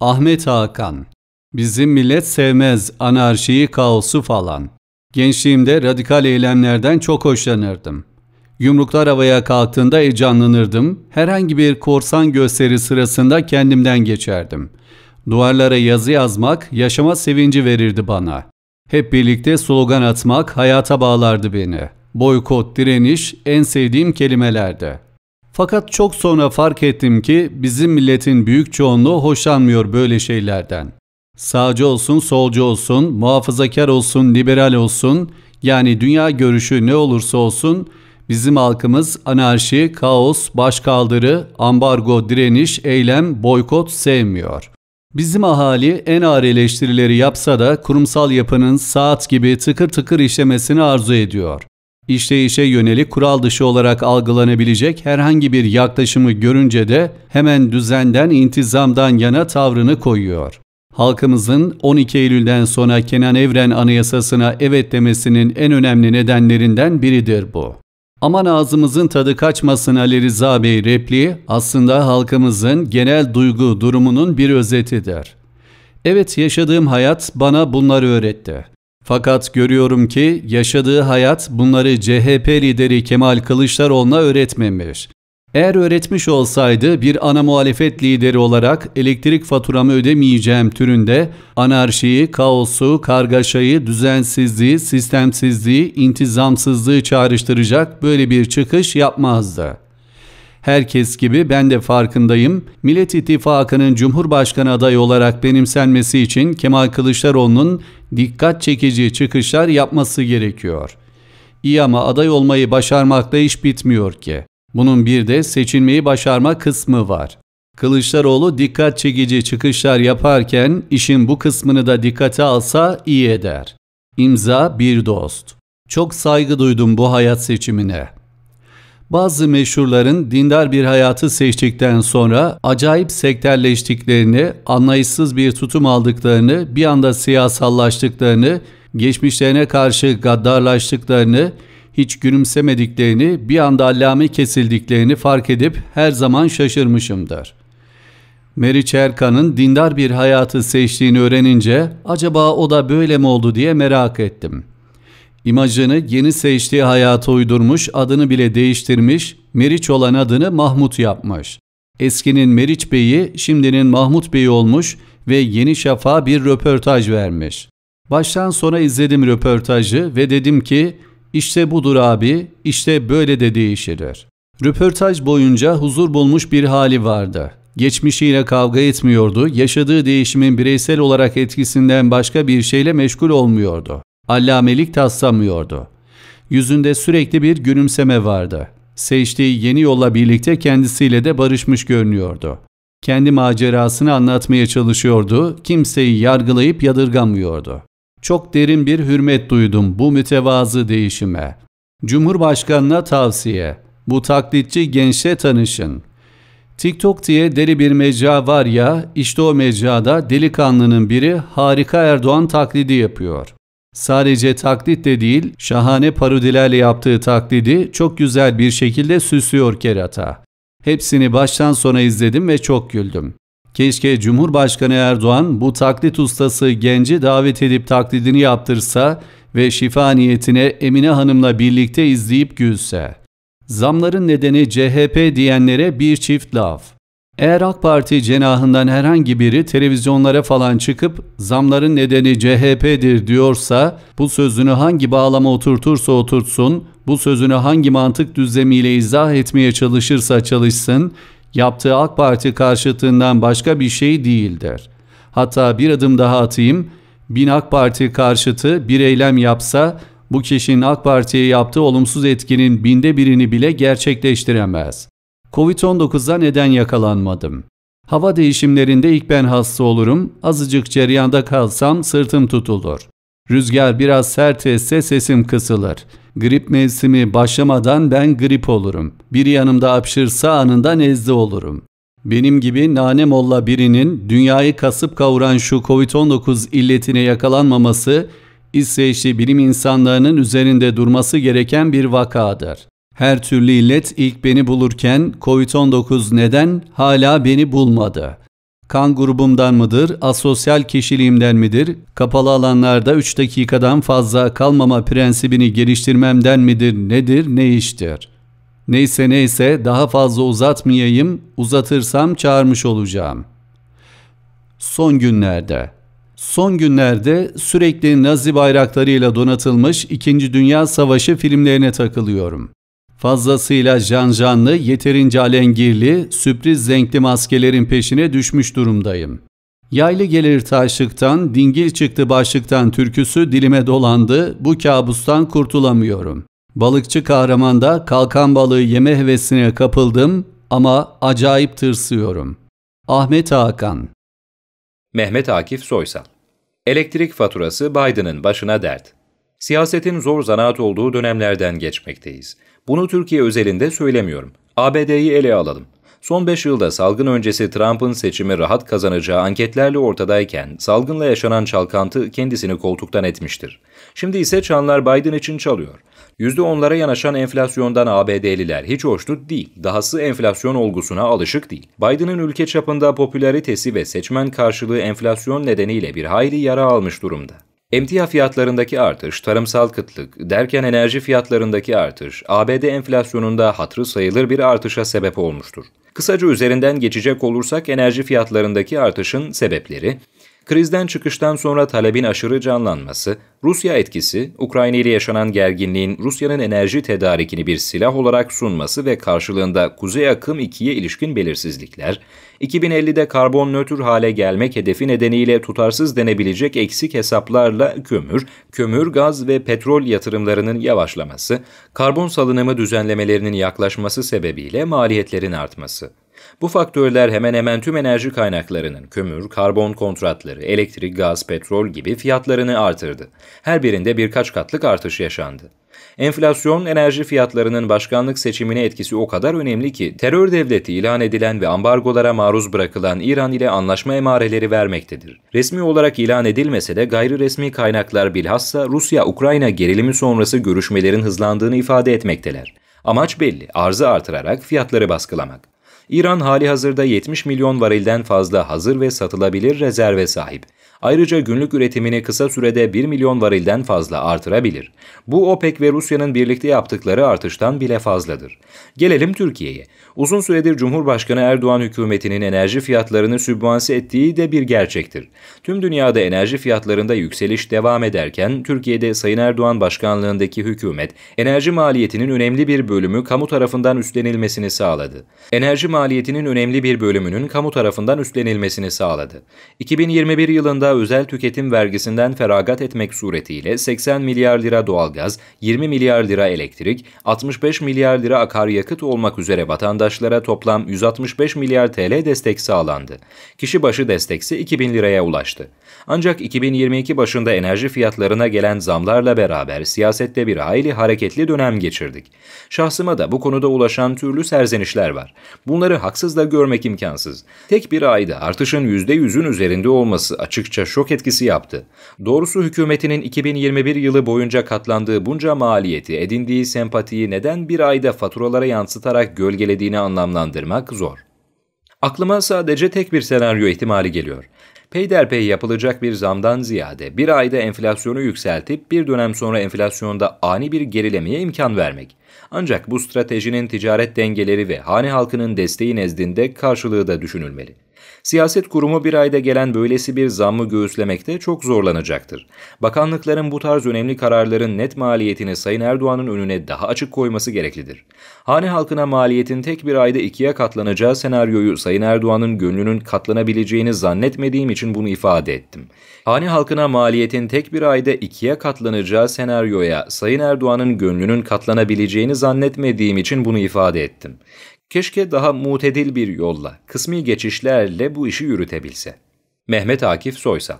Ahmet Hakan Bizim millet sevmez anarşiyi, kaosu falan. Gençliğimde radikal eylemlerden çok hoşlanırdım. Yumruklar havaya kalktığında heyecanlanırdım. Herhangi bir korsan gösteri sırasında kendimden geçerdim. Duvarlara yazı yazmak yaşama sevinci verirdi bana. Hep birlikte slogan atmak hayata bağlardı beni. Boykot, direniş en sevdiğim kelimelerdi. Fakat çok sonra fark ettim ki bizim milletin büyük çoğunluğu hoşlanmıyor böyle şeylerden. Sağcı olsun, solcu olsun, muhafazakar olsun, liberal olsun, yani dünya görüşü ne olursa olsun bizim halkımız anarşi, kaos, başkaldırı, ambargo, direniş, eylem, boykot sevmiyor. Bizim ahali en ağır eleştirileri yapsa da kurumsal yapının saat gibi tıkır tıkır işlemesini arzu ediyor. İşleyişe yönelik kural dışı olarak algılanabilecek herhangi bir yaklaşımı görünce de hemen düzenden, intizamdan yana tavrını koyuyor. Halkımızın 12 Eylül'den sonra Kenan Evren Anayasası'na evet demesinin en önemli nedenlerinden biridir bu. Aman ağzımızın tadı kaçmasın Ali Rıza Bey repliği aslında halkımızın genel duygu durumunun bir özetidir. Evet yaşadığım hayat bana bunları öğretti. Fakat görüyorum ki yaşadığı hayat bunları CHP lideri Kemal Kılıçdaroğlu'na öğretmemiş. Eğer öğretmiş olsaydı bir ana muhalefet lideri olarak elektrik faturamı ödemeyeceğim türünde anarşiyi, kaosu, kargaşayı, düzensizliği, sistemsizliği, intizamsızlığı çağrıştıracak böyle bir çıkış yapmazdı. Herkes gibi ben de farkındayım. Millet İttifakı'nın Cumhurbaşkanı adayı olarak benimsenmesi için Kemal Kılıçdaroğlu'nun dikkat çekici çıkışlar yapması gerekiyor. İyi ama aday olmayı başarmakla iş bitmiyor ki. Bunun bir de seçilmeyi başarma kısmı var. Kılıçdaroğlu dikkat çekici çıkışlar yaparken işin bu kısmını da dikkate alsa iyi eder. İmza bir dost. Çok saygı duydum bu hayat seçimine. Bazı meşhurların dindar bir hayatı seçtikten sonra acayip sekterleştiklerini, anlayışsız bir tutum aldıklarını, bir anda siyasallaştıklarını, geçmişlerine karşı gaddarlaştıklarını, hiç gülümsemediklerini, bir anda allame kesildiklerini fark edip her zaman şaşırmışım der. Meriç Erkan'ın dindar bir hayatı seçtiğini öğrenince acaba o da böyle mi oldu diye merak ettim.'' İmajını yeni seçtiği hayata uydurmuş, adını bile değiştirmiş, Meriç olan adını Mahmut yapmış. Eskinin Meriç Bey'i şimdinin Mahmut Beyi olmuş ve Yeni Şafak'a bir röportaj vermiş. Baştan sona izledim röportajı ve dedim ki işte budur abi, işte böyle de değişilir. Röportaj boyunca huzur bulmuş bir hali vardı. Geçmişiyle kavga etmiyordu, yaşadığı değişimin bireysel olarak etkisinden başka bir şeyle meşgul olmuyordu. Allamelik taslamıyordu. Yüzünde sürekli bir gülümseme vardı. Seçtiği yeni yolla birlikte kendisiyle de barışmış görünüyordu. Kendi macerasını anlatmaya çalışıyordu, kimseyi yargılayıp yadırgamıyordu. Çok derin bir hürmet duydum bu mütevazı değişime. Cumhurbaşkanına tavsiye, bu taklitçi gençle tanışın. TikTok diye deli bir mecra var ya, işte o mecrada delikanlının biri harika Erdoğan taklidi yapıyor. Sadece taklit de değil, şahane parodilerle yaptığı taklidi çok güzel bir şekilde süslüyor kerata. Hepsini baştan sona izledim ve çok güldüm. Keşke Cumhurbaşkanı Erdoğan bu taklit ustası genci davet edip taklidini yaptırsa ve şifa niyetine Emine Hanım'la birlikte izleyip gülse. Zamların nedeni CHP diyenlere bir çift laf. Eğer AK Parti cenahından herhangi biri televizyonlara falan çıkıp zamların nedeni CHP'dir diyorsa bu sözünü hangi bağlama oturtursa oturtsun, bu sözünü hangi mantık düzlemiyle izah etmeye çalışırsa çalışsın, yaptığı AK Parti karşıtından başka bir şey değildir. Hatta bir adım daha atayım, bin AK Parti karşıtı bir eylem yapsa bu kişinin AK Parti'ye yaptığı olumsuz etkinin binde birini bile gerçekleştiremez. Covid-19'a neden yakalanmadım? Hava değişimlerinde ilk ben hasta olurum, azıcık ceryanda kalsam sırtım tutulur. Rüzgar biraz sert esse sesim kısılır. Grip mevsimi başlamadan ben grip olurum. Biri yanımda apşırsa anında nezle olurum. Benim gibi nane molla birinin dünyayı kasıp kavuran şu Covid-19 illetine yakalanmaması İsveçli bilim insanlarının üzerinde durması gereken bir vakadır. Her türlü illet ilk beni bulurken COVID-19 neden hala beni bulmadı? Kan grubumdan mıdır, asosyal kişiliğimden midir, kapalı alanlarda 3 dakikadan fazla kalmama prensibini geliştirmemden midir, nedir, ne iştir? Neyse neyse daha fazla uzatmayayım, uzatırsam çağırmış olacağım. Son günlerde Son günlerde sürekli Nazi bayraklarıyla donatılmış 2. Dünya Savaşı filmlerine takılıyorum. Fazlasıyla janjanlı, yeterince alengirli, sürpriz renkli maskelerin peşine düşmüş durumdayım. Yaylı gelir taşlıktan, dingil çıktı başlıktan türküsü dilime dolandı, bu kabustan kurtulamıyorum. Balıkçı kahramanda kalkan balığı yeme hevesine kapıldım ama acayip tırsıyorum. Ahmet Hakan Mehmet Akif Soysal Elektrik faturası Biden'ın başına dert. Siyasetin zor zanaat olduğu dönemlerden geçmekteyiz. Bunu Türkiye özelinde söylemiyorum. ABD'yi ele alalım. Son 5 yılda salgın öncesi Trump'ın seçimi rahat kazanacağı anketlerle ortadayken salgınla yaşanan çalkantı kendisini koltuktan etmiştir. Şimdi ise çanlar Biden için çalıyor. %10'lara yanaşan enflasyondan ABD'liler hiç hoşnut değil. Dahası enflasyon olgusuna alışık değil. Biden'ın ülke çapında popülaritesi ve seçmen karşılığı enflasyon nedeniyle bir hayli yara almış durumda. Emtia fiyatlarındaki artış, tarımsal kıtlık, derken enerji fiyatlarındaki artış, ABD enflasyonunda hatırı sayılır bir artışa sebep olmuştur. Kısaca üzerinden geçecek olursak enerji fiyatlarındaki artışın sebepleri, Krizden çıkıştan sonra talebin aşırı canlanması, Rusya etkisi, Ukrayna ile yaşanan gerginliğin Rusya'nın enerji tedarikini bir silah olarak sunması ve karşılığında Kuzey Akım 2'ye ilişkin belirsizlikler, 2050'de karbon nötr hale gelmek hedefi nedeniyle tutarsız denebilecek eksik hesaplarla kömür, kömür, gaz ve petrol yatırımlarının yavaşlaması, karbon salınımı düzenlemelerinin yaklaşması sebebiyle maliyetlerin artması. Bu faktörler hemen hemen tüm enerji kaynaklarının kömür, karbon kontratları, elektrik, gaz, petrol gibi fiyatlarını artırdı. Her birinde birkaç katlık artış yaşandı. Enflasyon, enerji fiyatlarının başkanlık seçimine etkisi o kadar önemli ki terör devleti ilan edilen ve ambargolara maruz bırakılan İran ile anlaşma emareleri vermektedir. Resmi olarak ilan edilmese de gayri resmi kaynaklar bilhassa Rusya-Ukrayna gerilimi sonrası görüşmelerin hızlandığını ifade etmekteler. Amaç belli, arzı artırarak fiyatları baskılamak. İran hali hazırda 70 milyon varilden fazla hazır ve satılabilir rezerve sahip. Ayrıca günlük üretimini kısa sürede 1 milyon varilden fazla artırabilir. Bu OPEC ve Rusya'nın birlikte yaptıkları artıştan bile fazladır. Gelelim Türkiye'ye. Uzun süredir Cumhurbaşkanı Erdoğan hükümetinin enerji fiyatlarını sübvanse ettiği de bir gerçektir. Tüm dünyada enerji fiyatlarında yükseliş devam ederken Türkiye'de Sayın Erdoğan başkanlığındaki hükümet enerji maliyetinin önemli bir bölümü kamu tarafından üstlenilmesini sağladı. Enerji maliyetinin önemli bir bölümünün kamu tarafından üstlenilmesini sağladı. 2021 yılında özel tüketim vergisinden feragat etmek suretiyle 80 milyar lira doğalgaz, 20 milyar lira elektrik, 65 milyar lira akaryakıt olmak üzere vatandaşlara toplam 165 milyar TL destek sağlandı. Kişi başı desteksi 2000 liraya ulaştı. Ancak 2022 başında enerji fiyatlarına gelen zamlarla beraber siyasette bir hayli hareketli dönem geçirdik. Şahsıma da bu konuda ulaşan türlü serzenişler var. Bunları haksız da görmek imkansız. Tek bir ayda artışın %100'ün üzerinde olması açıkça şok etkisi yaptı. Doğrusu hükümetinin 2021 yılı boyunca katlandığı bunca maliyeti, edindiği sempatiyi neden bir ayda faturalara yansıtarak gölgelediğini anlamlandırmak zor. Aklıma sadece tek bir senaryo ihtimali geliyor peyderpey yapılacak bir zamdan ziyade bir ayda enflasyonu yükseltip bir dönem sonra enflasyonda ani bir gerilemeye imkan vermek. Ancak bu stratejinin ticaret dengeleri ve hane halkının desteği nezdinde karşılığı da düşünülmeli. Siyaset kurumu bir ayda gelen böylesi bir zammı göğüslemekte çok zorlanacaktır. Bakanlıkların bu tarz önemli kararların net maliyetini Sayın Erdoğan'ın önüne daha açık koyması gereklidir. Hane halkına maliyetin tek bir ayda ikiye katlanacağı senaryoyu Sayın Erdoğan'ın gönlünün katlanabileceğini zannetmediğim için bunu ifade ettim. Hane halkına maliyetin tek bir ayda ikiye katlanacağı senaryoya Sayın Erdoğan'ın gönlünün katlanabileceğini zannetmediğim için bunu ifade ettim. Keşke daha mutedil bir yolla, kısmi geçişlerle bu işi yürütebilse. Mehmet Akif Soysal